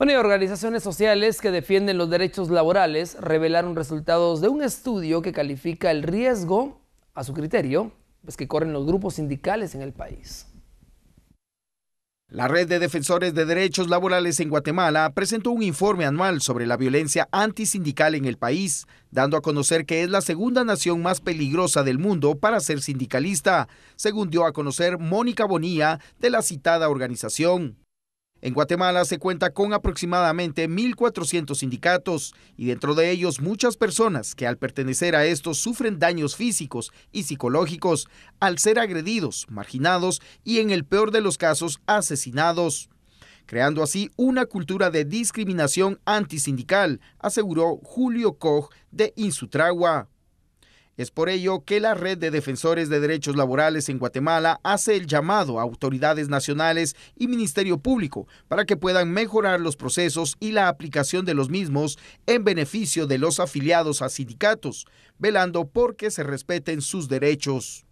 Bueno, organizaciones sociales que defienden los derechos laborales revelaron resultados de un estudio que califica el riesgo, a su criterio, pues que corren los grupos sindicales en el país. La Red de Defensores de Derechos Laborales en Guatemala presentó un informe anual sobre la violencia antisindical en el país, dando a conocer que es la segunda nación más peligrosa del mundo para ser sindicalista, según dio a conocer Mónica Bonilla de la citada organización. En Guatemala se cuenta con aproximadamente 1.400 sindicatos y dentro de ellos muchas personas que al pertenecer a estos sufren daños físicos y psicológicos al ser agredidos, marginados y en el peor de los casos asesinados, creando así una cultura de discriminación antisindical, aseguró Julio Koch de Insutragua. Es por ello que la Red de Defensores de Derechos Laborales en Guatemala hace el llamado a autoridades nacionales y Ministerio Público para que puedan mejorar los procesos y la aplicación de los mismos en beneficio de los afiliados a sindicatos, velando por que se respeten sus derechos.